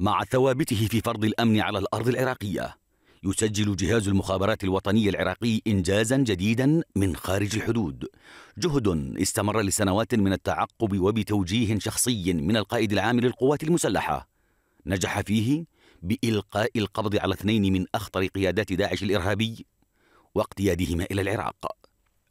مع ثوابته في فرض الأمن على الأرض العراقية يسجل جهاز المخابرات الوطني العراقي إنجازا جديدا من خارج الحدود جهد استمر لسنوات من التعقب وبتوجيه شخصي من القائد العام للقوات المسلحة نجح فيه بإلقاء القبض على اثنين من أخطر قيادات داعش الإرهابي واقتيادهما إلى العراق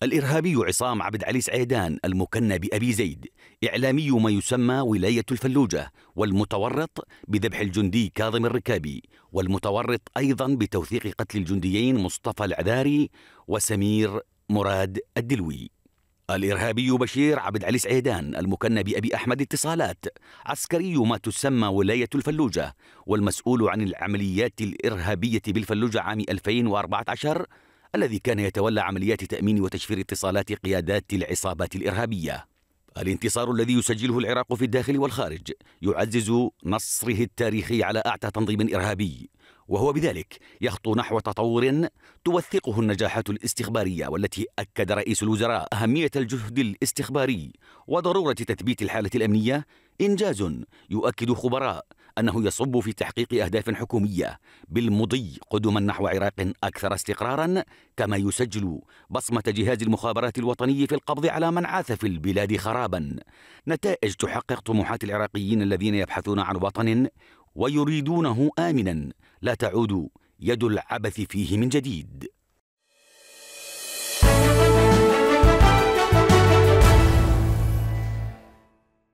الإرهابي عصام عبد علي سعيدان المكنى بأبي زيد إعلامي ما يسمى ولاية الفلوجة والمتورط بذبح الجندي كاظم الركابي والمتورط أيضا بتوثيق قتل الجنديين مصطفى العذاري وسمير مراد الدلوي الإرهابي بشير عبد علي سعيدان المكنى بأبي أحمد اتصالات عسكري ما تسمى ولاية الفلوجة والمسؤول عن العمليات الإرهابية بالفلوجة عام 2014 الذي كان يتولى عمليات تأمين وتشفير اتصالات قيادات العصابات الإرهابية الانتصار الذي يسجله العراق في الداخل والخارج يعزز نصره التاريخي على أعتى تنظيم إرهابي وهو بذلك يخطو نحو تطور توثقه النجاحات الاستخبارية والتي أكد رئيس الوزراء أهمية الجهد الاستخباري وضرورة تثبيت الحالة الأمنية إنجاز يؤكد خبراء أنه يصب في تحقيق أهداف حكومية بالمضي قدما نحو عراق أكثر استقرارا كما يسجل بصمة جهاز المخابرات الوطني في القبض على من عاث في البلاد خرابا نتائج تحقق طموحات العراقيين الذين يبحثون عن وطن ويريدونه آمنا لا تعود يد العبث فيه من جديد